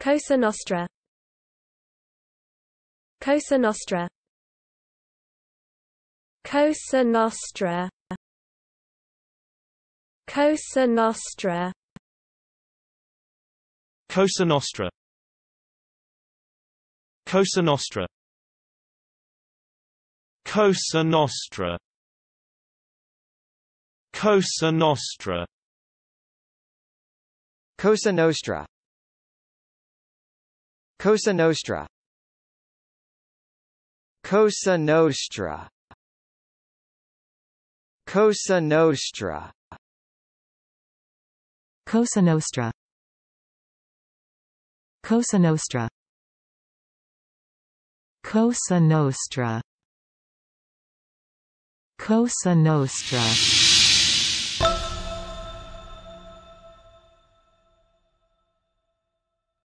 Cosa Nostra Cosa Nostra Cosa Nostra Cosa Nostra Cosa Nostra Cosa Nostra Cosa Nostra Cosa Nostra Cosa Nostra Cosa Nostra Cosa Nostra Cosa Nostra Cosa Nostra Cosa Nostra Cosa Nostra Cosa Nostra